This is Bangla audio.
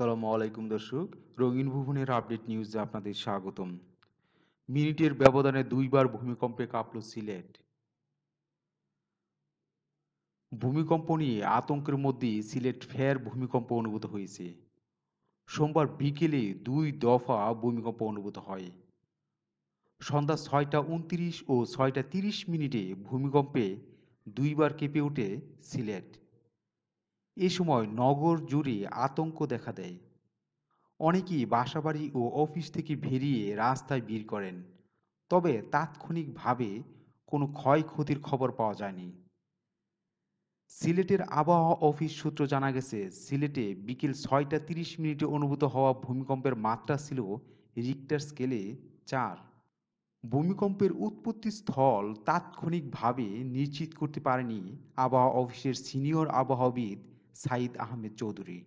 আসসালামু আলাইকুম দর্শক রঙিন ভুবনের আপডেট নিউজে আপনাদের স্বাগতম মিনিটের ব্যবধানে দুইবার ভূমিকম্পে কাঁপল সিলেট ভূমিকম্প নিয়ে আতঙ্কের মধ্যে সিলেট ফের ভূমিকম্প অনুভূত হয়েছে সোমবার বিকেলে দুই দফা ভূমিকম্প অনুভূত হয় সন্ধ্যা ছয়টা উনত্রিশ ও ছয়টা তিরিশ মিনিটে ভূমিকম্পে দুইবার কেঁপে ওঠে সিলেট এ সময় নগর জুড়ে আতঙ্ক দেখা দেয় অনেকেই বাসাবাড়ি ও অফিস থেকে বেরিয়ে রাস্তায় ভিড় করেন তবে তাৎক্ষণিকভাবে কোনো ক্ষয়ক্ষতির খবর পাওয়া যায়নি সিলেটের আবহাওয়া অফিস সূত্র জানা গেছে সিলেটে বিকেল ছয়টা তিরিশ মিনিটে অনুভূত হওয়া ভূমিকম্পের মাত্রা ছিল রিক্টার স্কেলে চার ভূমিকম্পের উৎপত্তি স্থল তাৎক্ষণিকভাবে নিশ্চিত করতে পারেনি আবহাওয়া অফিসের সিনিয়র আবহাওয়াবিদ সাইদ আহমেদ চৌধুরী